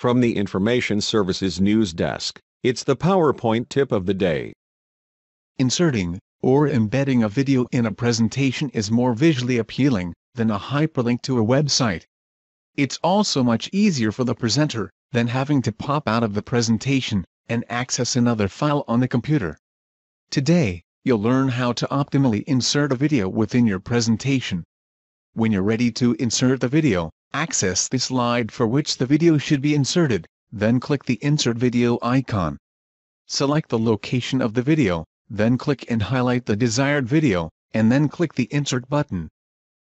from the Information Services News Desk. It's the PowerPoint tip of the day. Inserting or embedding a video in a presentation is more visually appealing than a hyperlink to a website. It's also much easier for the presenter than having to pop out of the presentation and access another file on the computer. Today, you'll learn how to optimally insert a video within your presentation when you're ready to insert the video, access the slide for which the video should be inserted, then click the Insert Video icon. Select the location of the video, then click and highlight the desired video, and then click the Insert button.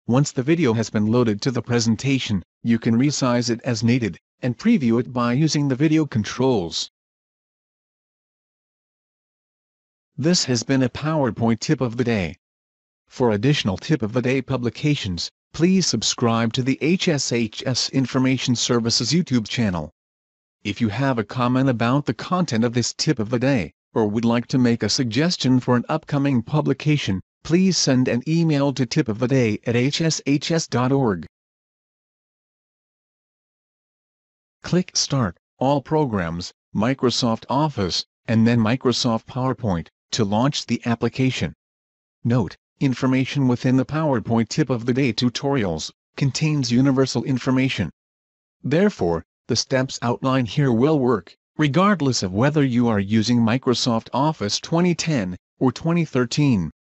Once the video has been loaded to the presentation, you can resize it as needed, and preview it by using the video controls. This has been a PowerPoint tip of the day. For additional tip of the day publications, please subscribe to the HSHS Information Services YouTube channel. If you have a comment about the content of this tip of the day, or would like to make a suggestion for an upcoming publication, please send an email to tipoftheday at hshs.org. Click Start, All Programs, Microsoft Office, and then Microsoft PowerPoint, to launch the application. Note, Information within the PowerPoint tip of the day tutorials contains universal information. Therefore, the steps outlined here will work, regardless of whether you are using Microsoft Office 2010 or 2013.